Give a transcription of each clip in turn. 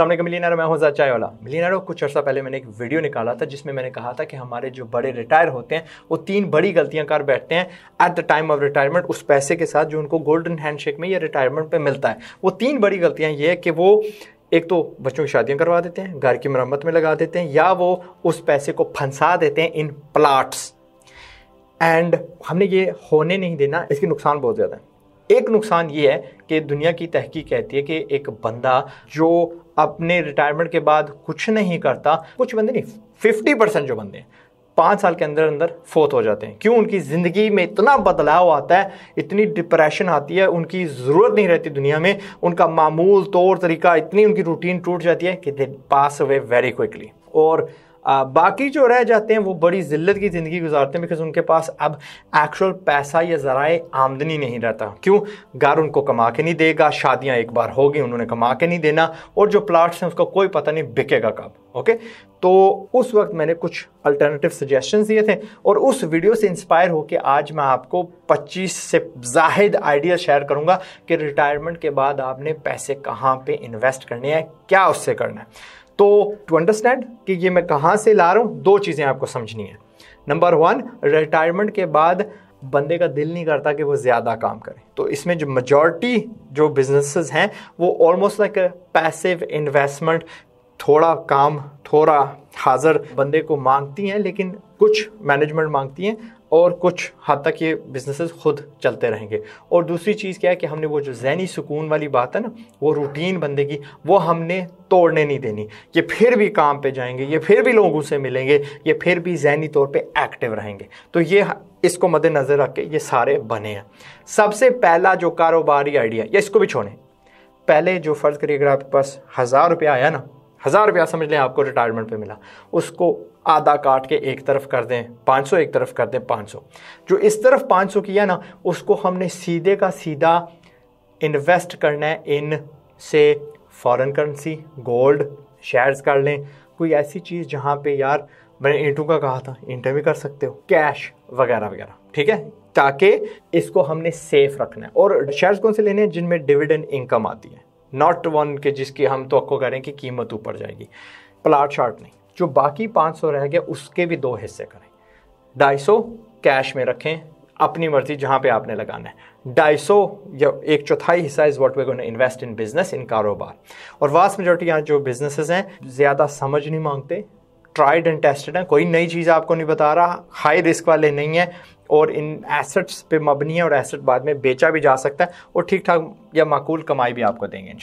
मिली मिलीनार मैं हूं चाय वाला मिलीनारो कुछ अर्सा पहले मैंने एक वीडियो निकाला था जिसमें मैंने कहा था कि हमारे जो बड़े रिटायर होते हैं वो तीन बड़ी गलतियां कर बैठते हैं at the time of retirement उस पैसे के साथ जो उनको गोल्डन हैंडशेक में या रिटायरमेंट पे मिलता है वो तीन बड़ी गलतियां ये है कि वो एक तो बच्चों की शादियां करवा देते हैं घर की मरम्मत में लगा देते हैं या वो उस पैसे को फंसा देते हैं इन प्लाट्स एंड हमने ये होने नहीं देना इसके नुकसान बहुत ज़्यादा है एक नुकसान ये है कि दुनिया की तहकीक कहती है कि एक बंदा जो अपने रिटायरमेंट के बाद कुछ नहीं करता कुछ बंदे नहीं फिफ्टी परसेंट जो बंदे हैं पाँच साल के अंदर अंदर फोत हो जाते हैं क्यों उनकी ज़िंदगी में इतना बदलाव आता है इतनी डिप्रेशन आती है उनकी ज़रूरत नहीं रहती दुनिया में उनका मामूल तौर तरीका इतनी उनकी रूटीन टूट जाती है कि they pass away very quickly और आ, बाकी जो रह जाते हैं वो बड़ी ज़िल्लत की ज़िंदगी गुजारते हैं बिकॉज उनके पास अब एक्चुअल पैसा या ज़राए आमदनी नहीं रहता क्यों घर उनको कमा के नहीं देगा शादियाँ एक बार होगी उन्होंने कमा के नहीं देना और जो प्लाट्स हैं उसका कोई पता नहीं बिकेगा कब ओके तो उस वक्त मैंने कुछ अल्टरनेटिव सजेशन दिए थे और उस वीडियो से इंस्पायर होकर आज मैं आपको 25 से जाहिद आइडिया शेयर करूंगा कि रिटायरमेंट के बाद आपने पैसे कहाँ पे इन्वेस्ट करने हैं क्या उससे करना है तो टू अंडरस्टैंड कि ये मैं कहाँ से ला रहा हूँ दो चीज़ें आपको समझनी है नंबर वन रिटायरमेंट के बाद बंदे का दिल नहीं करता कि वो ज़्यादा काम करे तो इसमें जो मजॉरिटी जो बिजनेसेस हैं वो ऑलमोस्ट लाइक पैसिव इन्वेस्टमेंट थोड़ा काम थोड़ा हाजिर बंदे को मांगती हैं लेकिन कुछ मैनेजमेंट मांगती हैं और कुछ हद तक ये बिजनेसेस खुद चलते रहेंगे और दूसरी चीज़ क्या है कि हमने वो जो जहनी सुकून वाली बात है ना वो रूटीन बंदेगी वो हमने तोड़ने नहीं देनी ये फिर भी काम पे जाएंगे ये फिर भी लोगों से मिलेंगे ये फिर भी जहनी तौर पे एक्टिव रहेंगे तो ये इसको मद्देनज़र रख के ये सारे बने हैं सबसे पहला जो कारोबारी आइडिया या इसको भी छोड़ें पहले जो फ़र्ज़ करिए अगर आपके पास हज़ार रुपया आया ना हज़ार रुपया समझ लें आपको रिटायरमेंट पे मिला उसको आधा काट के एक तरफ कर दें 500 एक तरफ कर दें 500 जो इस तरफ 500 किया ना उसको हमने सीधे का सीधा इन्वेस्ट करना है इन से फॉरेन करेंसी गोल्ड शेयर्स कर लें कोई ऐसी चीज़ जहाँ पे यार मैंने इंटू का कहा था इंटर भी कर सकते हो कैश वगैरह वगैरह ठीक है ताकि इसको हमने सेफ रखना है और शेयर्स कौन से लेने हैं जिनमें डिविडेंड इनकम आती है नॉट वन के जिसकी हम तो करें कि कीमत ऊपर जाएगी प्लाट शार्ट नहीं जो बाकी 500 रह गया उसके भी दो हिस्से करें सौ कैश में रखें अपनी मर्जी जहाँ पे आपने लगाना है ढाई सौ या एक चौथाई हिस्सा is what we gonna invest in business in कारोबार और वास्ट मेजोरिटी यहाँ जो बिजनेस हैं ज़्यादा समझ नहीं मांगते ट्राइड एंड टेस्टेड हैं कोई नई चीज़ आपको नहीं बता रहा हाई रिस्क वाले नहीं है और इन एसेट्स पे मबनी है और एसेट बाद में बेचा भी जा सकता है और ठीक ठाक या माकूल कमाई भी आपको देंगे इन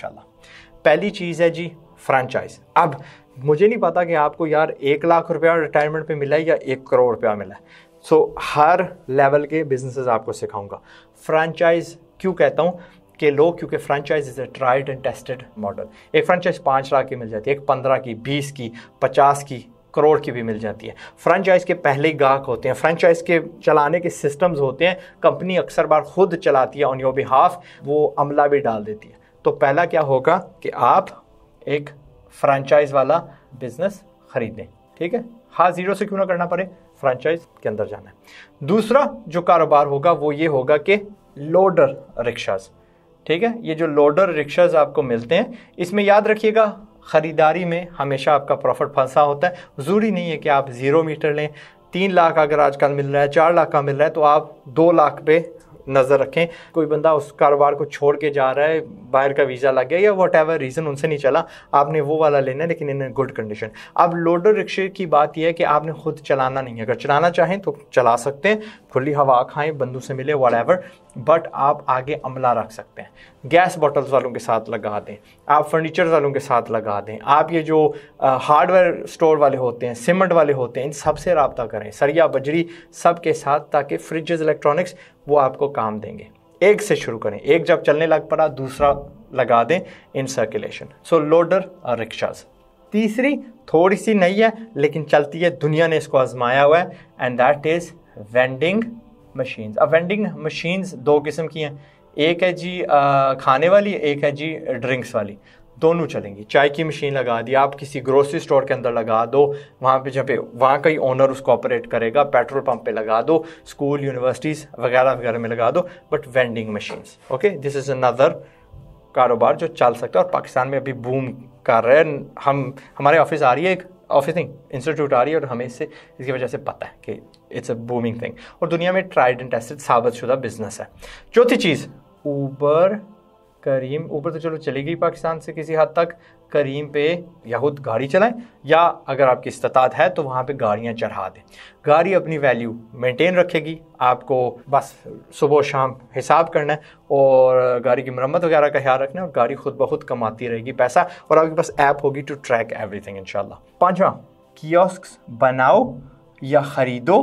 पहली चीज़ है जी फ्रेंचाइज अब मुझे नहीं पता कि आपको यार एक लाख रुपया रिटायरमेंट पे मिला है या एक करोड़ रुपया मिला है सो so, हर लेवल के बिजनेसेस आपको सिखाऊंगा फ्रेंचाइज क्यों कहता हूँ कि लोग क्योंकि franchise is a tried and tested model एक फ्रेंचाइज पाँच लाख की मिल जाती है एक पंद्रह की बीस की पचास की करोड़ की भी मिल जाती है फ्रेंचाइज के पहले गाहक होते हैं फ्रेंचाइज के चलाने के सिस्टम्स होते हैं कंपनी अक्सर बार खुद चलाती है ऑन योर बिहाफ वो अमला भी डाल देती है तो पहला क्या होगा कि आप एक फ्रेंचाइज वाला बिजनेस खरीदें ठीक है हाँ जीरो से क्यों ना करना पड़े फ्रेंचाइज के अंदर जाना है दूसरा जो कारोबार होगा वो ये होगा कि लोडर रिक्शाज़ ठीक है ये जो लोडर रिक्शाज आपको मिलते हैं इसमें याद रखिएगा ख़रीदारी में हमेशा आपका प्रॉफिट फंसा होता है ज़रूरी नहीं है कि आप ज़ीरो मीटर लें तीन लाख अगर आजकल मिल रहा है चार लाख का मिल रहा है तो आप दो लाख पे नज़र रखें कोई बंदा उस कारोबार को छोड़ के जा रहा है बाहर का वीज़ा लग गया या वट एवर रीज़न उनसे नहीं चला आपने वो वाला लेना है लेकिन इन गुड कंडीशन अब लोडर रिक्शे की बात यह है कि आपने खुद चलाना नहीं है अगर चलाना चाहें तो चला सकते हैं खुली हवा खाएं बंदू से मिले वट एवर बट आप आगे अमला रख सकते हैं गैस बॉटल्स वालों के साथ लगा दें आप फर्नीचर वालों के साथ लगा दें आप ये जो हार्डवेयर स्टोर वाले होते हैं सीमेंट वाले होते हैं इन सबसे रबता करें सरिया बजरी सब के साथ ताकि फ्रिजेज़ इलेक्ट्रॉनिक्स वो आपको काम देंगे एक से शुरू करें एक जब चलने लग पड़ा दूसरा लगा दें इन सर्कुलेशन सो लोडर और रिक्शाज तीसरी थोड़ी सी नई है लेकिन चलती है दुनिया ने इसको आजमाया हुआ है and that is vending machines अब वेंडिंग मशीन्स दो किस्म की हैं एक है जी आ, खाने वाली एक है जी ड्रिंक्स वाली दोनों चलेंगी चाय की मशीन लगा दी आप किसी ग्रोसरी स्टोर के अंदर लगा दो वहाँ पे जब वहाँ का ही ओनर उसको ऑपरेट करेगा पेट्रोल पंप पे लगा दो स्कूल यूनिवर्सिटीज़ वगैरह वगैरह में लगा दो but vending machines okay this is another कारोबार जो चल सकता है और पाकिस्तान में अभी बूम कर रहे हैं हम हमारे ऑफिस आ रही है एक ऑफिस नहीं इंस्टीट्यूट आ रही है और हमें इससे इसकी वजह से पता है कि इट्स अ बूमिंग थिंग और दुनिया में ट्राइड एंड टेस्टेड साबित शुदा बिजनेस है चौथी चीज़ ऊबर करीम ऊपर तो चलो चली गई पाकिस्तान से किसी हद तक करीम पे या खुद गाड़ी चलाएं या अगर आपकी इस्तात है तो वहाँ पे गाड़ियाँ चढ़ा दें गाड़ी अपनी वैल्यू मेंटेन रखेगी आपको बस सुबह शाम हिसाब करना है और गाड़ी की मरम्मत वगैरह का ख्याल रखना है और गाड़ी खुद ब खुद कमाती रहेगी पैसा और आपके पास ऐप होगी टू ट्रैक एवरीथिंग इन पाँचवा कियोस्क बनाओ या ख़रीदो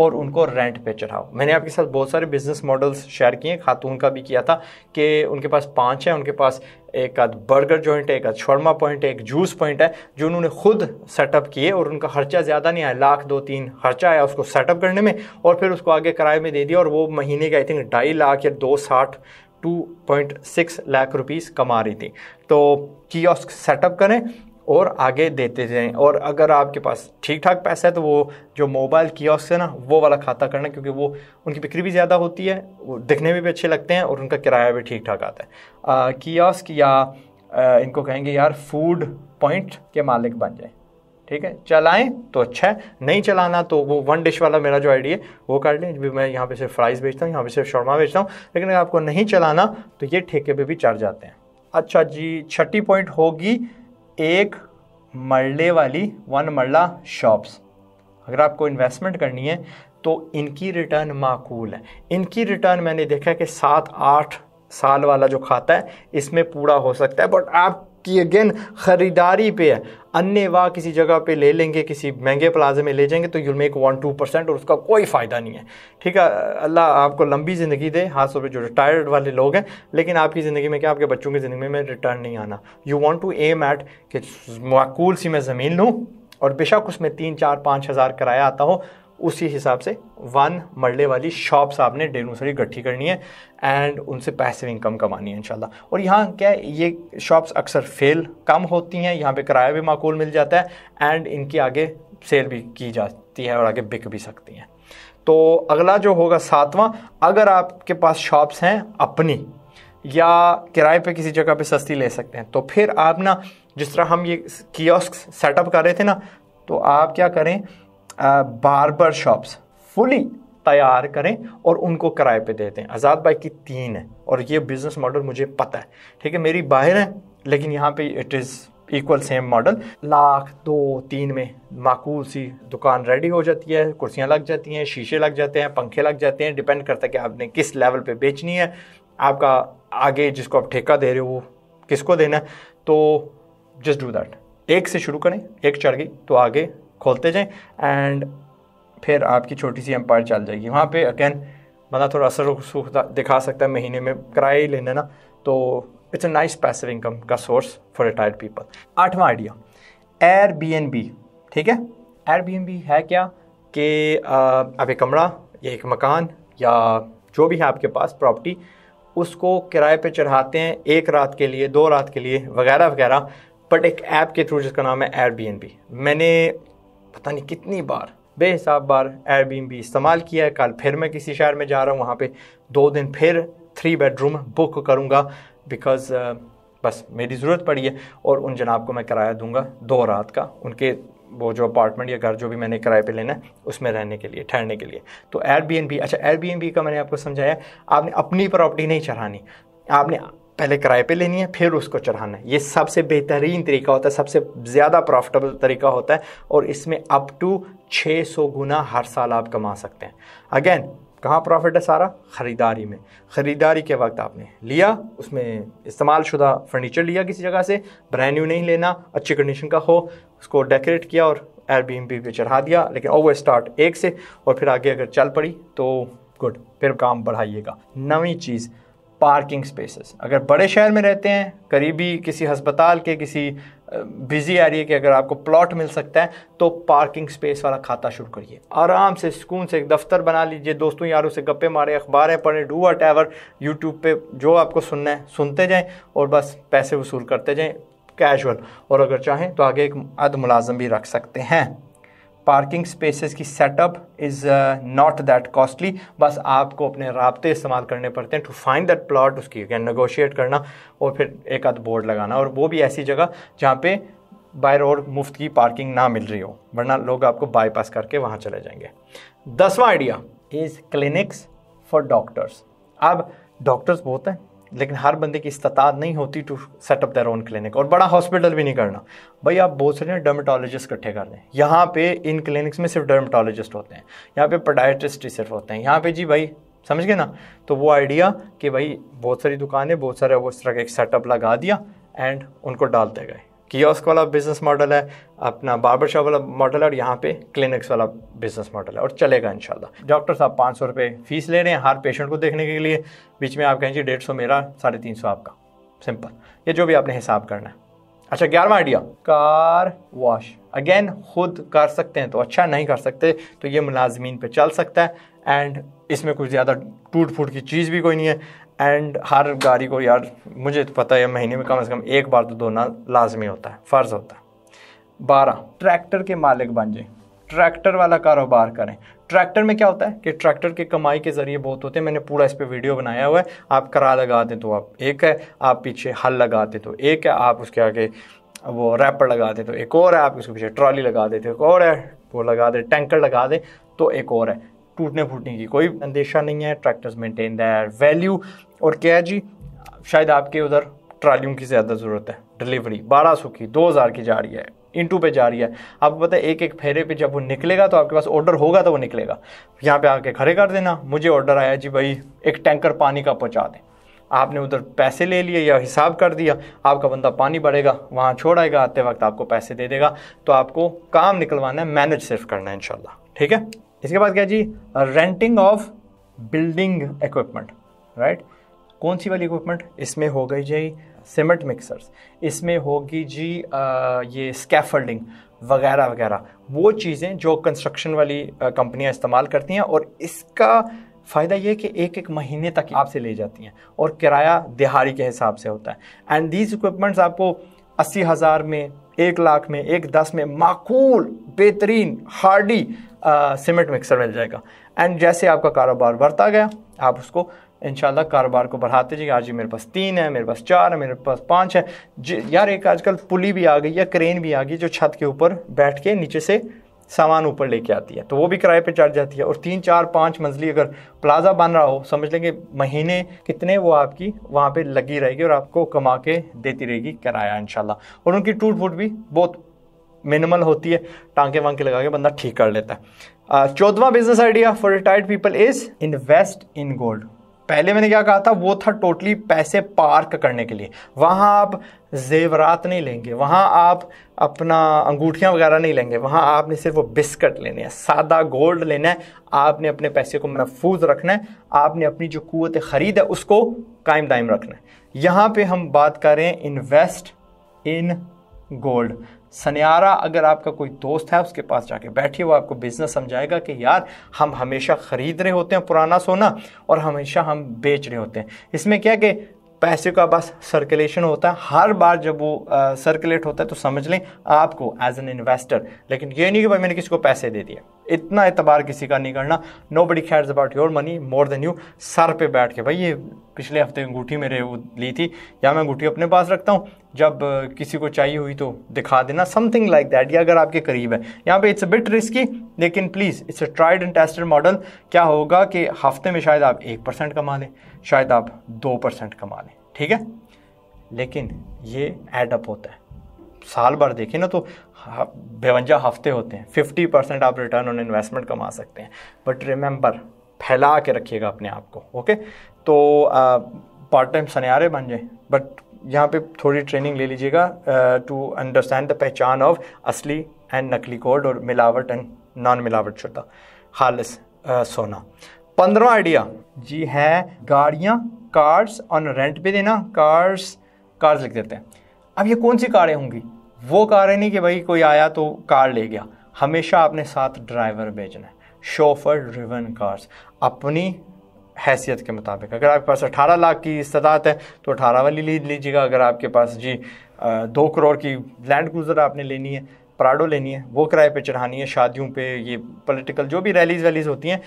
और उनको रेंट पे चढ़ाओ मैंने आपके साथ बहुत सारे बिजनेस मॉडल्स शेयर किए खातून का भी किया था कि उनके पास पाँच है उनके पास एक आध बर्गर जॉइंट है एक आध शर्मा पॉइंट है एक जूस पॉइंट है जो उन्होंने खुद सेटअप किए और उनका खर्चा ज़्यादा नहीं आया लाख दो तीन खर्चा आया उसको सेटअप करने में और फिर उसको आगे किराए में दे दिया और वो महीने का आई थिंक ढाई लाख या दो साठ two point six lakh rupees कमा रही थी तो कियोस्क सेटअप करें और आगे देते जाएं और अगर आपके पास ठीक ठाक पैसा है तो वो जो मोबाइल कियोस्क है ना वो वाला खाता करना क्योंकि वो उनकी बिक्री भी ज़्यादा होती है वो दिखने में भी अच्छे लगते हैं और उनका किराया भी ठीक ठाक आता है कियोस्क या आ, इनको कहेंगे यार फूड पॉइंट के मालिक बन जाए ठीक है चलाएं तो अच्छा है नहीं चलाना तो वो वन डिश वाला मेरा जो आइडिया है वो कर लें भी मैं यहाँ पे सिर्फ फ्राइज़ बेचता हूँ यहाँ पे सिर्फ शर्मा बेचता हूँ लेकिन अगर आपको नहीं चलाना तो ये ठेके पे भी चढ़ जाते हैं अच्छा जी छठी पॉइंट होगी एक मरले वाली वन मरला शॉप्स अगर आपको इन्वेस्टमेंट करनी है तो इनकी रिटर्न माकूल है इनकी रिटर्न मैंने देखा कि सात आठ साल वाला जो खाता है इसमें पूरा हो सकता है बट आप कि अगेन ख़रीदारी पे है अन्य वाह किसी जगह पे ले लेंगे किसी महंगे प्लाजे में ले जाएंगे तो you make one two percent और उसका कोई फ़ायदा नहीं है ठीक है अल्लाह आपको लंबी ज़िंदगी दे हाथ सौ पर जो रिटायर्ड वाले लोग हैं लेकिन आपकी ज़िंदगी में क्या आपके बच्चों की ज़िंदगी में रिटर्न नहीं आना you want to aim at कि माकूल सी मैं ज़मीन लूँ और बेशक उसमें तीन चार पाँच हज़ार किराया आता हो उसी हिसाब से वन मरले वाली शॉप्स आपने डेनूसरी इकट्ठी करनी है एंड उनसे पैसिव इनकम कमानी है इंशाल्लाह और यहाँ क्या है ये शॉप्स अक्सर फेल कम होती हैं यहाँ पे किराया भी माकूल मिल जाता है एंड इनकी आगे सेल भी की जाती है और आगे बिक भी सकती हैं तो अगला जो होगा सातवां अगर आपके पास शॉप्स हैं अपनी या किराए पे किसी जगह पे सस्ती ले सकते हैं तो फिर आप ना जिस तरह हम ये कियोस्क सेटअप कर रहे थे ना तो आप क्या करें बारबर शॉप्स फुली तैयार करें और उनको किराए पे देते हैं आज़ाद बाई की तीन है और ये बिज़नेस मॉडल मुझे पता है ठीक है मेरी बाहर है लेकिन यहाँ पे it is equal same model lakh दो तीन में माकूल सी दुकान रेडी हो जाती है कुर्सियाँ लग जाती हैं शीशे लग जाते हैं पंखे लग जाते हैं डिपेंड करता है कि आपने किस लेवल पे बेचनी है आपका आगे जिसको आप ठेका दे रहे हो वो किसको देना है तो जस्ट डू दैट एक से शुरू करें एक चढ़ गई तो आगे खोलते जाएं एंड फिर आपकी छोटी सी एम्पायर चल जाएगी वहाँ पे अगेन बंदा थोड़ा असर रसूख दिखा सकता है महीने में किराया ही लेना ना तो it's a nice passive income का सोर्स फॉर रिटायर्ड पीपल आठवां idea Airbnb ठीक है एयर बी एन बी है क्या कि आप एक कमरा या एक मकान या जो भी है आपके पास प्रॉपर्टी उसको किराए पे चढ़ाते हैं एक रात के लिए दो रात के लिए वगैरह वगैरह बट एक ऐप के थ्रू जिसका नाम है एयर बी एन बी मैंने पता नहीं कितनी बार बेहिसाब बार एयरबीन भी इस्तेमाल किया है कल फिर मैं किसी शहर में जा रहा हूँ वहाँ पे दो दिन फिर थ्री बेडरूम बुक करूँगा बिकॉज uh, बस मेरी ज़रूरत पड़ी है और उन जनाब को मैं किराया दूंगा दो रात का उनके वो जो अपार्टमेंट या घर जो भी मैंने किराए पे लेना है उसमें रहने के लिए ठहरने के लिए तो एयरबीएनबी अच्छा एयरबीएनबी का मैंने आपको समझाया आपने अपनी प्रॉपर्टी नहीं चढ़ानी आपने पहले किराए पे लेनी है फिर उसको चढ़ाना है ये सबसे बेहतरीन तरीका होता है सबसे ज़्यादा प्रॉफिटेबल तरीका होता है और इसमें अप टू 600 गुना हर साल आप कमा सकते हैं अगेन कहाँ प्रॉफिट है सारा ख़रीदारी में ख़रीदारी के वक्त आपने लिया उसमें इस्तेमाल शुदा फर्नीचर लिया किसी जगह से ब्रांड न्यू नहीं लेना अच्छी कंडीशन का हो उसको डेकोरेट किया और एयर पे चढ़ा दिया लेकिन ओवर स्टार्ट एक से और फिर आगे अगर चल पड़ी तो गुड फिर काम बढ़ाइएगा नवी चीज़ पार्किंग स्पेसेस अगर बड़े शहर में रहते हैं करीबी किसी हस्पताल के किसी बिजी एरिया के अगर आपको प्लॉट मिल सकता है तो पार्किंग स्पेस वाला खाता शुरू करिए आराम से सुकून से एक दफ्तर बना लीजिए दोस्तों यारों से गप्पे मारे अखबारें पढ़ें डू वट एवर यूट्यूब पर जो आपको सुनना है सुनते जाएँ और बस पैसे वसूल करते जाएँ कैजुअल और अगर चाहें तो आगे एक अद मुलाजम भी रख सकते हैं पार्किंग स्पेसेस की setup is not that costly बस आपको अपने रबते इस्तेमाल करने पड़ते हैं टू फाइंड दैट प्लॉट उसकी अगेन नगोशिएट करना और फिर एक आध बोर्ड लगाना और वो भी ऐसी जगह जहाँ पे बाय रोड मुफ्त की पार्किंग ना मिल रही हो वरना लोग आपको बाईपास करके वहाँ चले जाएंगे दसवां idea is clinics for doctors अब डॉक्टर्स बहुत हैं लेकिन हर बंदे की इस्तात नहीं होती to set up their own clinic और बड़ा हॉस्पिटल भी नहीं करना भाई आप बहुत सारे डर्मेटोलॉजिस्ट इकट्ठे कर लें यहाँ पे इन क्लिनिक्स में सिर्फ डर्मेटोलॉजिस्ट होते हैं यहाँ पे पडाइट्रिस्ट ही सिर्फ होते हैं यहाँ पे जी भाई समझ गए ना तो वो आइडिया कि भाई बहुत सारी दुकानें बहुत सारे वो इस तरह का एक सेटअप लगा दिया एंड उनको डालते गए कियोस्क वाला बिजनेस मॉडल है अपना बार्बर शॉप वाला मॉडल है और यहाँ पे क्लिनिक्स वाला बिजनेस मॉडल है और चलेगा इंशाल्लाह डॉक्टर साहब पाँच सौ रुपये फीस ले रहे हैं हर पेशेंट को देखने के लिए बीच में आप कहें जी डेढ़ सौ मेरा साढ़े तीन सौ आपका सिंपल ये जो भी आपने हिसाब करना है अच्छा ग्यारहवा आइडिया कार वॉश अगेन खुद कर सकते हैं तो अच्छा नहीं कर सकते तो ये मुलाजमीन पे चल सकता है एंड इसमें कुछ ज़्यादा टूट फूट की चीज़ भी कोई नहीं है एंड हर गाड़ी को यार मुझे तो पता है महीने में कम से कम एक बार तो धोना लाजमी होता है फ़र्ज़ होता है बारह ट्रैक्टर के मालिक बन जाए ट्रैक्टर वाला कारोबार करें ट्रैक्टर में क्या होता है कि ट्रैक्टर के कमाई के ज़रिए बहुत होते हैं मैंने पूरा इस पर वीडियो बनाया हुआ है आप करा लगा दें तो आप एक है आप पीछे हल लगा दें तो एक है आप उसके आगे वो रैपर लगा दें तो एक और है आप उसके पीछे ट्रॉली लगा देते तो एक और है वो लगा दें टैंकर लगा दें तो एक और है टूटने फूटने की कोई अंदेशा नहीं है ट्रैक्टर्स मेंटेन दैर वैल्यू और क्या है जी शायद आपके उधर ट्रालियों की ज़्यादा ज़रूरत है डिलीवरी बारह सौ की दो हज़ार की जा रही है इंटू पे जा रही है आपको पता है एक एक फेरे पे जब वो निकलेगा तो आपके पास ऑर्डर होगा तो वो निकलेगा यहाँ पे आके खड़े कर देना मुझे ऑर्डर आया जी भाई एक टैंकर पानी का पहुँचा दें आपने उधर पैसे ले लिए या हिसाब कर दिया आपका बंदा पानी बढ़ेगा वहाँ छोड़ आएगा आते वक्त आपको पैसे दे देगा तो आपको काम निकलवाना है मैनेज सिर्फ करना है इनशाला ठीक है इसके बाद क्या जी renting of building equipment right कौन सी वाली इक्विपमेंट इसमें हो गई जी सीमेंट मिक्सर्स इसमें होगी जी आ, ये स्कैफल्डिंग वगैरह वगैरह वो चीज़ें जो कंस्ट्रक्शन वाली कंपनियां इस्तेमाल करती हैं और इसका फ़ायदा ये कि एक एक महीने तक आपसे ले जाती हैं और किराया दिहाड़ी के हिसाब से होता है एंड दीज इक्विपमेंट्स आपको अस्सी हज़ार में एक लाख में एक दस में माकूल बेहतरीन हार्डी सीमेंट मिक्सर मिल जाएगा एंड जैसे आपका कारोबार बढ़ता गया आप उसको इन कारोबार को बढ़ाते जाइए आज जी मेरे पास तीन है मेरे पास चार है मेरे पास पाँच है यार एक आजकल पुली भी आ गई या क्रेन भी आ गई जो छत के ऊपर बैठ के नीचे से सामान ऊपर लेके आती है तो वो भी किराए पे चढ़ जाती है और तीन चार पाँच मंजिली अगर प्लाजा बन रहा हो समझ लेंगे महीने कितने वो आपकी वहाँ पे लगी रहेगी और आपको कमा के देती रहेगी किराया इनशाला और उनकी टूट फूट भी बहुत मिनिमल होती है टांके वांके लगा के बंदा ठीक कर लेता है चौदवा business idea for retired people is invest in gold पहले मैंने क्या कहा था वो था टोटली पैसे पार्क करने के लिए वहाँ आप जेवरात नहीं लेंगे वहाँ आप अपना अंगूठियाँ वगैरह नहीं लेंगे वहाँ आपने सिर्फ वो बिस्कट लेने हैं सादा गोल्ड लेना है आपने अपने पैसे को महफूज रखना है आपने अपनी जो कुत ख़रीद है उसको कायम दायम रखना है यहाँ पर हम बात करें इन्वेस्ट इन गोल्ड सन्यारा अगर आपका कोई दोस्त है उसके पास जाके बैठिए वो आपको बिज़नेस समझाएगा कि यार हम हमेशा ख़रीद रहे होते हैं पुराना सोना और हमेशा हम बेच रहे होते हैं इसमें क्या कि पैसे का बस सर्कुलेशन होता है हर बार जब वो सर्कुलेट होता है तो समझ लें आपको एज एन इन्वेस्टर लेकिन ये नहीं कि भाई मैंने किसी को पैसे दे दिए इतना एतबार किसी का नहीं करना nobody cares about your money more than you सर पे बैठ के भाई ये पिछले हफ्ते अंगूठी मेरे वो ली थी या मैं अंगूठी अपने पास रखता हूँ जब किसी को चाहिए हुई तो दिखा देना समथिंग लाइक दैट या अगर आपके करीब है यहाँ पे इट्स अ बिट रिस्की लेकिन please it's a tried and tested model क्या होगा कि हफ्ते में शायद आप एक परसेंट कमा लें शायद आप दो परसेंट कमा लें ठीक है लेकिन ये एडअप होता है साल भर देखें ना तो बेवंजा हफ्ते होते हैं फिफ्टी परसेंट आप रिटर्न ऑन इन्वेस्टमेंट कमा सकते हैं बट रिमेंबर फैला के रखिएगा अपने आप को ओके तो पार्ट टाइम सनियारे बन जाए बट यहाँ पे थोड़ी ट्रेनिंग ले लीजिएगा टू अंडरस्टैंड द पहचान ऑफ असली एंड नकली गोल्ड और मिलावट एंड नॉन मिलावट शुदा खालस uh, सोना पंद्रवा आइडिया जी है गाड़ियाँ कार्स ऑन रेंट पे देना कार्स कार्स लिख देते हैं अब ये कौन सी कारें होंगी वो कारें नहीं कि भाई कोई आया तो कार ले गया हमेशा आपने साथ ड्राइवर भेजना है शोफर ड्रिवन कार्स अपनी हैसियत के मुताबिक अगर आपके पास अठारह लाख की इस्तात है तो अठारह वाली लीज लीजिएगा अगर आपके पास जी दो करोड़ की लैंड क्रूज़र आपने लेनी है पराडो लेनी है वो किराए पे चढ़ानी है शादियों पे ये पॉलिटिकल जो भी रैलीज वैलीज होती हैं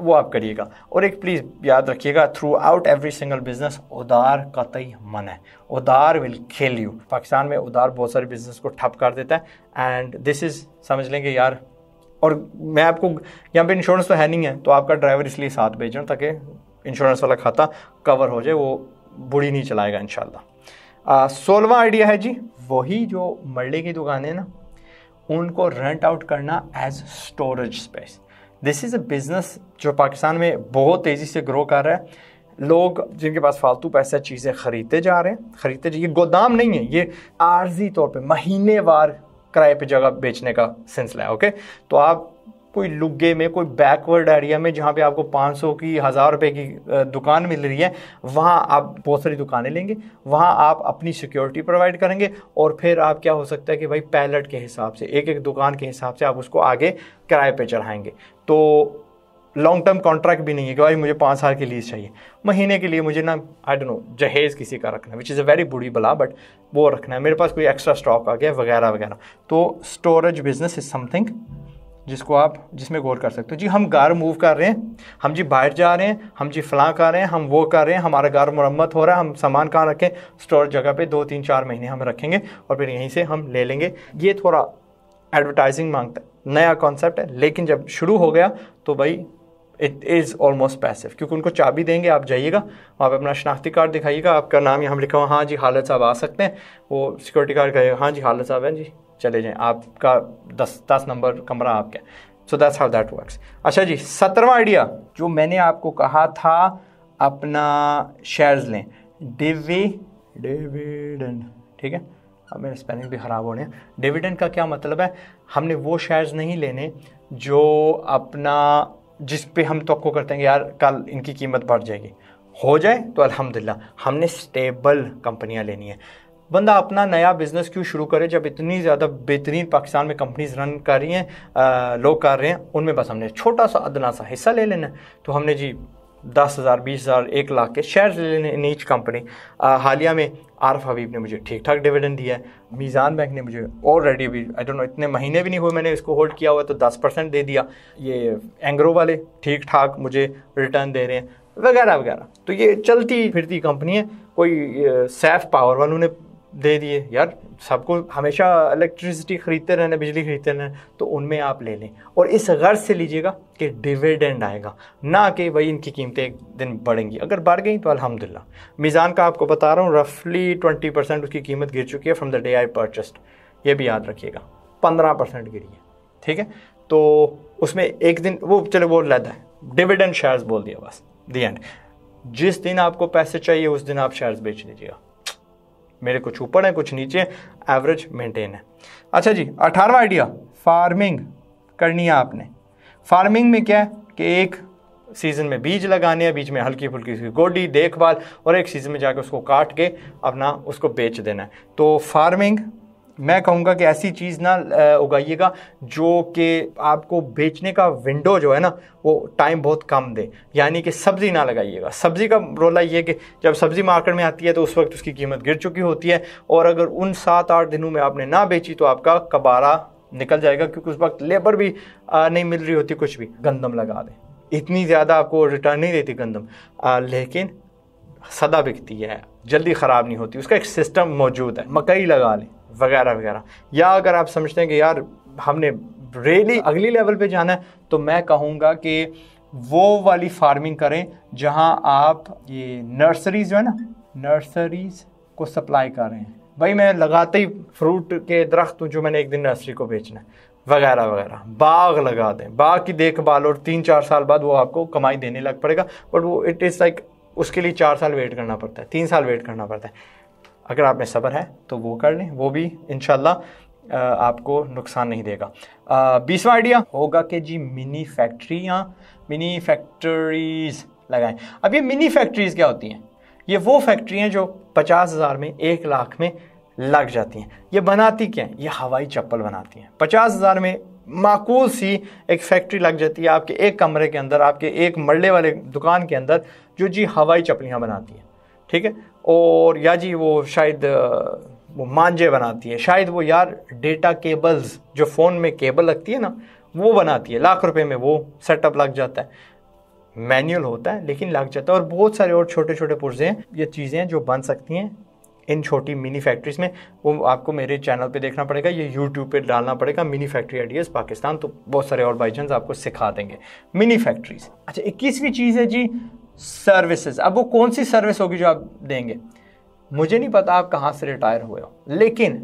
वो आप करिएगा और एक प्लीज़ याद रखिएगा throughout every single business उधार कतई मन है उधार विल खेल यू पाकिस्तान में उधार बहुत सारे बिजनेस को ठप कर देता है एंड दिस इज़ समझ लेंगे यार और मैं आपको यहाँ पे इंश्योरेंस तो है नहीं है तो आपका ड्राइवर इसलिए साथ भेज रहा हूँ ताकि इंश्योरेंस वाला खाता कवर हो जाए वो बुढ़ी नहीं चलाएगा इन सोलवा आइडिया है जी वही जो मल्ले की दुकान है ना उनको रेंट आउट करना as storage space this is a business जो पाकिस्तान में बहुत तेज़ी से ग्रो कर रहा है लोग जिनके पास फालतू पैसा चीज़ें खरीदते जा रहे हैं खरीदते जा ये गोदाम नहीं है ये आर्जी तौर पे वार किराए पे जगह बेचने का सिलसिला है ओके तो आप कोई लुग्गे में कोई बैकवर्ड एरिया में जहाँ पे आपको 500 की हज़ार रुपए की दुकान मिल रही है वहाँ आप बहुत सारी दुकानें लेंगे वहाँ आप अपनी सिक्योरिटी प्रोवाइड करेंगे और फिर आप क्या हो सकता है कि भाई पैलेट के हिसाब से एक एक दुकान के हिसाब से आप उसको आगे किराए पर चढ़ाएंगे तो लॉन्ग टर्म कॉन्ट्रैक्ट भी नहीं है कि भाई मुझे पाँच साल के लिए चाहिए महीने के लिए मुझे ना आई डोंट नो जहेज़ किसी का रखना है विच इज़ अ वेरी बुरी बला बट वो रखना है मेरे पास कोई एक्स्ट्रा स्टॉक आ गया वगैरह वगैरह तो स्टोरेज बिजनेस इज़ समथिंग जिसको आप जिसमें गौर कर सकते हो जी हम गार मूव कर रहे हैं हम जी बाहर जा रहे हैं हम जी फ़लाँ कर रहे हैं हम वो कर रहे हैं हमारा गार मरम्मत हो रहा है हम सामान कहाँ रखें स्टोर जगह पे दो तीन चार महीने हम रखेंगे और फिर यहीं से हम ले लेंगे ये थोड़ा एडवर्टाइजिंग मांगता है नया कॉन्सेप्ट है लेकिन जब शुरू हो गया तो भाई इट इज़ ऑलमोस्ट पैसिव क्योंकि उनको चाबी देंगे आप जाइएगा वहाँ पर अपना शनाख्ती कार्ड दिखाइएगा आपका नाम यहाँ लिखा हुआ हाँ जी हालत साहब आ सकते हैं वो सिक्योरिटी कार्ड कहेगा हाँ जी हालत साहब हैं जी चले जाएं आपका दस दस नंबर कमरा आपका so that's how that works अच्छा जी सत्रवा आइडिया जो मैंने आपको कहा था अपना शेयर्स लें डिवी डिविडेंड ठीक है अब मेरे स्पेलिंग भी ख़राब होने डिविडेंड का क्या मतलब है हमने वो शेयर्स नहीं लेने जो अपना जिस पे हम तो करते हैं यार कल इनकी कीमत बढ़ जाएगी हो जाए तो अलहमदिल्ला हमने स्टेबल कंपनियां लेनी है बंदा अपना नया बिजनेस क्यों शुरू करे जब इतनी ज़्यादा बेहतरीन पाकिस्तान में कंपनीज रन कर रही हैं लोग कर रहे हैं उनमें बस हमने छोटा सा अदना सा हिस्सा ले लेना तो हमने जी दस हज़ार बीस हज़ार एक लाख के शेयर ले लेने नीच कंपनी हालिया में आरफ हबीब ने मुझे ठीक ठाक डिविडेंड दिया है मीज़ान बैंक ने मुझे ऑलरेडी भी आई डोंट नो इतने महीने भी नहीं हुए मैंने इसको होल्ड किया हुआ तो दस परसेंट दे दिया ये एंग्रो वाले ठीक ठाक मुझे रिटर्न दे रहे हैं वगैरह वगैरह तो ये चलती फिरती कंपनी है कोई सैफ पावर वालों ने दे दिए यार सबको हमेशा इलेक्ट्रिसिटी खरीदते रहने बिजली खरीदते रहने तो उनमें आप ले लें और इस गर्ज से लीजिएगा कि डिविडेंड आएगा ना कि भाई इनकी कीमतें एक दिन बढ़ेंगी अगर बढ़ गई तो अलहमदिल्ला मीज़ान का आपको बता रहा हूँ रफली ट्वेंटी परसेंट उसकी कीमत गिर चुकी है from the day I purchased ये भी याद रखिएगा पंद्रह परसेंट गिरी है ठीक है तो उसमें एक दिन वो चलो वो लद है डिविडेंड शेयर्स बोल दिया बस दी एंड जिस दिन आपको पैसे चाहिए उस दिन आप शेयर्स बेच लीजिएगा मेरे कुछ ऊपर हैं कुछ नीचे एवरेज मेंटेन है अच्छा जी अठारवा आइडिया फार्मिंग करनी है आपने फार्मिंग में क्या है कि एक सीज़न में बीज लगाने हैं बीज में हल्की फुल्की उसकी गोडी देखभाल और एक सीज़न में जाकर उसको काट के अपना उसको बेच देना है तो फार्मिंग मैं कहूँगा कि ऐसी चीज़ ना उगाइएगा जो कि आपको बेचने का विंडो जो है ना वो टाइम बहुत कम दे यानी कि सब्ज़ी ना लगाइएगा सब्ज़ी का रोला ये कि जब सब्ज़ी मार्केट में आती है तो उस वक्त उसकी कीमत गिर चुकी होती है और अगर उन सात आठ दिनों में आपने ना बेची तो आपका कबारा निकल जाएगा क्योंकि उस वक्त लेबर भी नहीं मिल रही होती कुछ भी गंदम लगा दें इतनी ज़्यादा आपको रिटर्न नहीं देती गंदम लेकिन सदा बिकती है जल्दी ख़राब नहीं होती उसका एक सिस्टम मौजूद है मकई लगा लें वगैरह वगैरह या अगर आप समझते हैं कि यार हमने रेली अगली लेवल पे जाना है तो मैं कहूँगा कि वो वाली फार्मिंग करें जहाँ आप ये नर्सरीज जो है ना नर्सरीज को सप्लाई कर रहे हैं भाई मैं लगाते ही फ्रूट के दरख्त हूँ जो मैंने एक दिन नर्सरी को बेचना है वगैरह वगैरह बाग लगा दें बाग की देखभाल और तीन चार साल बाद वो आपको कमाई देने लग पड़ेगा बट वो इट इज़ लाइक उसके लिए चार साल वेट करना पड़ता है तीन साल वेट करना पड़ता है अगर आप में सब्र है तो वो कर लें वो भी इन आपको नुकसान नहीं देगा बीसवा आइडिया होगा कि जी मिनी फैक्ट्रियाँ मिनी फैक्ट्रीज लगाएं अब ये मिनी फैक्ट्रीज क्या होती हैं ये वो फैक्ट्री हैं जो पचास हज़ार में एक लाख में लग जाती हैं ये बनाती क्या है ये हवाई चप्पल बनाती हैं पचास हज़ार में माकूल सी एक फैक्ट्री लग जाती है आपके एक कमरे के अंदर आपके एक मरले वाले दुकान के अंदर जो जी हवाई चप्पलियाँ बनाती हैं ठीक है और या जी वो शायद वो मांझे बनाती है शायद वो यार डेटा केबल्स जो फ़ोन में केबल लगती है ना वो बनाती है लाख रुपए में वो सेटअप लग जाता है मैनुअल होता है लेकिन लग जाता है और बहुत सारे और छोटे छोटे पुर्जे हैं ये चीज़ें हैं जो बन सकती हैं इन छोटी मिनी फैक्ट्रीज में वो आपको मेरे चैनल पे देखना पड़ेगा ये यूट्यूब पे डालना पड़ेगा मिनी फैक्ट्री आइडियाज़ पाकिस्तान तो बहुत सारे और भाईजान आपको सिखा देंगे मिनी फैक्ट्रीज अच्छा इक्कीसवीं चीज़ है जी सर्विसेज अब वो कौन सी सर्विस होगी जो आप देंगे मुझे नहीं पता आप कहाँ से रिटायर हुए हो लेकिन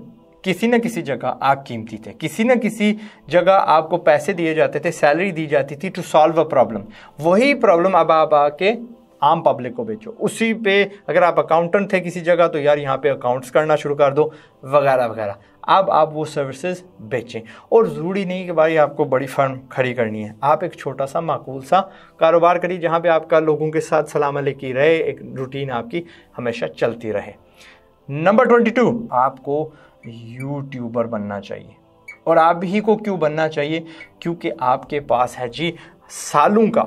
किसी न किसी जगह आप कीमती थे किसी न किसी जगह आपको पैसे दिए जाते थे सैलरी दी जाती थी टू सॉल्व अ प्रॉब्लम वही प्रॉब्लम अब आप आके आम पब्लिक को बेचो उसी पे अगर आप अकाउंटेंट थे किसी जगह तो यार यहाँ पे अकाउंट्स करना शुरू कर दो वगैरह वगैरह अब आप वो सर्विसेज बेचें और ज़रूरी नहीं कि भाई आपको बड़ी फर्म खड़ी करनी है आप एक छोटा सा माकूल सा कारोबार करिए जहाँ पे आपका लोगों के साथ सलाम की रहे एक रूटीन आपकी हमेशा चलती रहे नंबर ट्वेंटी टू आपको यूट्यूबर बनना चाहिए और आप ही को क्यों बनना चाहिए क्योंकि आपके पास है जी सालों का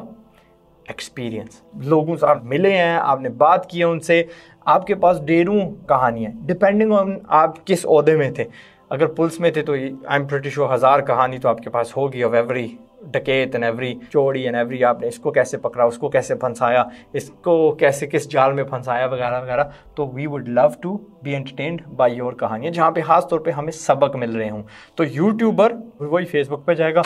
एक्सपीरियंस लोगों से आप मिले हैं आपने बात की है उनसे आपके पास डेरू कहानियाँ डिपेंडिंग ऑन आप किस अहदे में थे अगर पुलिस में थे तो आई एम प्रटी श्योर हज़ार कहानी तो आपके पास होगी ऑफ एवरी डकेत एंड एवरी चोरी एंड एवरी आपने इसको कैसे पकड़ा उसको कैसे फंसाया इसको कैसे किस जाल में फंसाया वगैरह वगैरह तो we would love to be entertain by your कहानियाँ जहाँ पे खास तौर पे हमें सबक मिल रहे हों तो यूट्यूबर वही फेसबुक पे जाएगा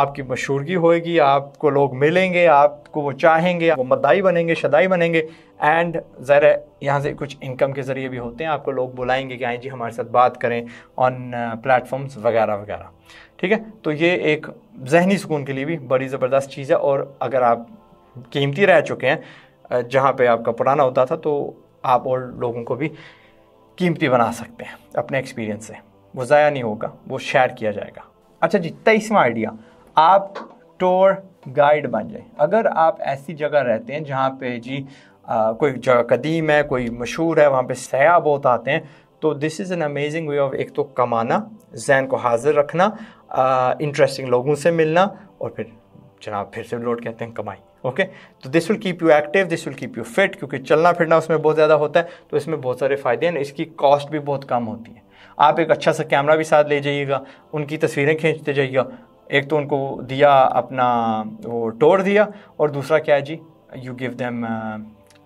आपकी मशहूरगी होएगी आपको लोग मिलेंगे आपको वो चाहेंगे वो मदाई बनेंगे शदाई बनेंगे एंड ज़रा यहाँ से कुछ इनकम के ज़रिए भी होते हैं आपको लोग बुलाएंगे कि आए जी हमारे साथ बात करें ऑन प्लेटफॉर्म्स uh, वगैरह वगैरह ठीक है तो ये एक जहनी सुकून के लिए भी बड़ी ज़बरदस्त चीज़ है और अगर आप कीमती रह चुके हैं जहाँ पे आपका पुराना होता था तो आप और लोगों को भी कीमती बना सकते हैं अपने एक्सपीरियंस से वो ज़ाया नहीं होगा वो शेयर किया जाएगा अच्छा जी तेईसवा आइडिया आप टूर गाइड बन जाए अगर आप ऐसी जगह रहते हैं जहाँ पे जी आ, कोई जगह कदीम है कोई मशहूर है वहाँ पे सयाह बहुत आते हैं तो this is an amazing way of एक तो कमाना जहन को हाजिर रखना इंटरेस्टिंग लोगों से मिलना और फिर जनाब फिर से लौट कहते हैं कमाई ओके तो this will keep you active this will keep you fit क्योंकि चलना फिरना उसमें बहुत ज़्यादा होता है तो इसमें बहुत सारे फ़ायदे हैं इसकी कॉस्ट भी बहुत कम होती है आप एक अच्छा सा कैमरा भी साथ ले जाइएगा उनकी तस्वीरें खींचते जाइएगा एक तो उनको दिया अपना वो टोर दिया और दूसरा क्या है जी यू गिव देम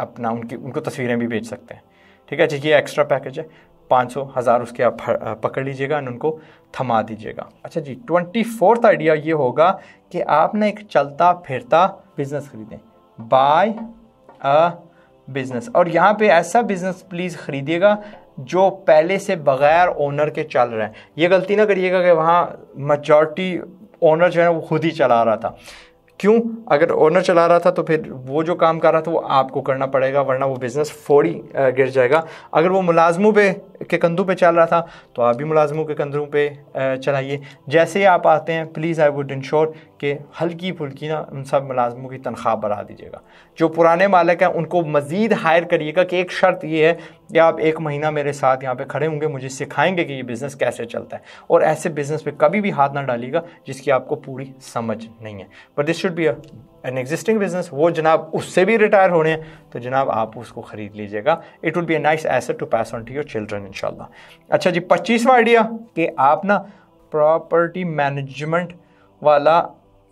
अपना उनकी उनको तस्वीरें भी भेज सकते हैं ठीक है जी ये एक्स्ट्रा पैकेज है पाँच सौ हज़ार उसके आप पकड़ लीजिएगा और उनको थमा दीजिएगा अच्छा जी ट्वेंटी फोर्थ आइडिया ये होगा कि आप ना एक चलता फिरता बिज़नेस ख़रीदें बाय अ बिज़नेस और यहाँ पे ऐसा बिज़नेस प्लीज़ ख़रीदिएगा जो पहले से बग़ैर ओनर के चल रहे हैं ये गलती ना करिएगा कि वहाँ मजॉरिटी ऑनर जो है वो खुद ही चला रहा था क्यों अगर ओनर चला रहा था तो फिर वो जो काम कर रहा था वो आपको करना पड़ेगा वरना वो बिज़नेस फोड़ी गिर जाएगा अगर वो मुलाजमों पे के कंधों पे चल रहा था तो आप भी मुलाजमों के कंधों पे चलाइए जैसे ही आप आते हैं प्लीज़ आई वुड इंश्योर कि हल्की फुल्की ना उन सब मुलाजमों की तनख्वाह बढ़ा दीजिएगा जो पुराने मालिक हैं उनको मज़ीद हायर करिएगा कि एक शर्त ये है कि आप एक महीना मेरे साथ यहाँ पे खड़े होंगे मुझे सिखाएंगे कि ये बिज़नेस कैसे चलता है और ऐसे बिज़नेस पे कभी भी हाथ ना डालिएगा जिसकी आपको पूरी समझ नहीं है but this should be an existing business वो जनाब उससे भी रिटायर होने हैं तो जनाब आप उसको ख़रीद लीजिएगा it will be a nice asset to pass on to your children इनशाला अच्छा जी पच्चीसवा आइडिया कि आप ना प्रॉपर्टी मैनेजमेंट वाला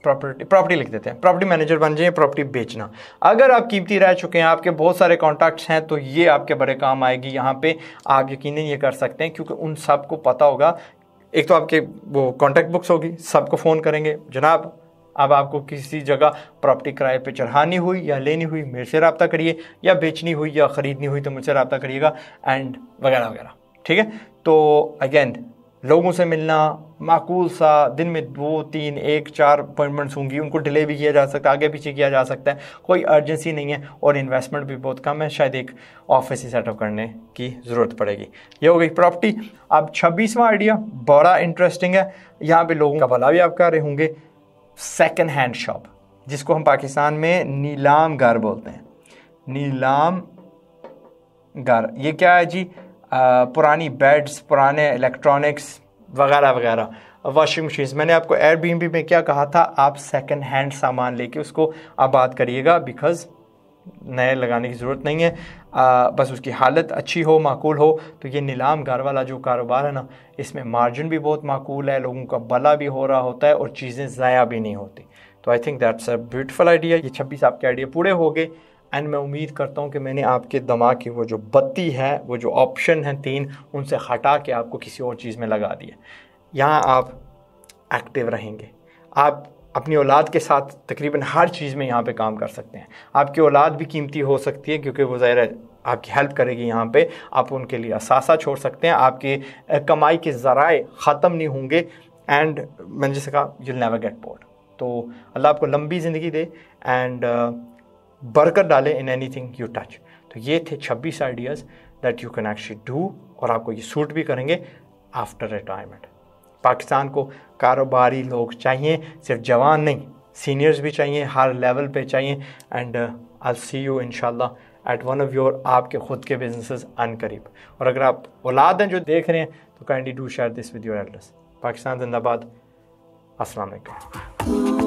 प्रॉपर्टी प्रॉपर्टी लिख देते हैं प्रॉपर्टी मैनेजर बन जाइए प्रॉपर्टी बेचना अगर आप कीमती रह चुके हैं आपके बहुत सारे कॉन्टैक्ट्स हैं तो ये आपके बड़े काम आएगी यहाँ पे आप यकीन ये कर सकते हैं क्योंकि उन सब को पता होगा एक तो आपके वो कॉन्टैक्ट बुक्स होगी सबको फ़ोन करेंगे जनाब अब आपको किसी जगह प्रॉपर्टी किराए पे चढ़ानी हुई या लेनी हुई मेरे से रबता करिए या बेचनी हुई या ख़रीदनी हुई तो मुझसे रबता करिएगा एंड वगैरह वगैरह ठीक है तो अगेन लोगों से मिलना माकूल सा दिन में दो तीन एक चार अपॉइंटमेंट्स होंगी उनको डिले भी किया जा सकता है आगे पीछे किया जा सकता है कोई अर्जेंसी नहीं है और इन्वेस्टमेंट भी बहुत कम है शायद एक ऑफिस ही सेटअप करने की ज़रूरत पड़ेगी ये हो गई प्रॉपर्टी अब छब्बीसवां आइडिया बड़ा इंटरेस्टिंग है यहाँ पर लोगों का भला भी आप कर रहे होंगे सेकेंड हैंड शॉप जिसको हम पाकिस्तान में नीलाम घर बोलते हैं नीलाम घर ये क्या है जी पुरानी बेड्स पुराने इलेक्ट्रॉनिक्स वगैरह वगैरह वॉशिंग मशीन्स मैंने आपको एयर बी में क्या कहा था आप सेकेंड हैंड सामान लेके उसको आबाद करिएगा बिकॉज़ नए लगाने की ज़रूरत नहीं है आ, बस उसकी हालत अच्छी हो माकूल हो तो ये नीलाम घर वाला जो कारोबार है ना इसमें मार्जिन भी बहुत माकूल है लोगों का भला भी हो रहा होता है और चीज़ें ज़ाया भी नहीं होती तो I think that's a beautiful idea ये छब्बीस आपके आइडिया पूरे हो गए एंड मैं उम्मीद करता हूँ कि मैंने आपके दिमाग की वो जो बत्ती है वो जो ऑप्शन है तीन उनसे हटा के आपको किसी और चीज़ में लगा दिया यहाँ आप एक्टिव रहेंगे आप अपनी औलाद के साथ तकरीबन हर चीज़ में यहाँ पे काम कर सकते हैं आपकी औलाद भी कीमती हो सकती है क्योंकि वो ज़ाहिर आपकी हेल्प करेगी यहाँ पे आप उनके लिए असासा छोड़ सकते हैं आपके कमाई के ज़राए ख़त्म नहीं होंगे एंड मैंने जैसे कहा यू नेवर गेट बोर्ड तो अल्लाह आपको लंबी ज़िंदगी दे एंड बरकत डाले in anything you touch तो ये थे छब्बीस ideas that you can actually do और आपको ये सूट भी करेंगे आफ्टर रिटायरमेंट पाकिस्तान को कारोबारी लोग चाहिए सिर्फ जवान नहीं सीनियर्स भी चाहिए हर लेवल पे चाहिए and I see you in at one of your आपके खुद के बिजनेसेस अन करीब और अगर आप औलाद हैं जो देख रहे हैं तो kindly do share this with your elders Pakistan जिंदाबाद असलकम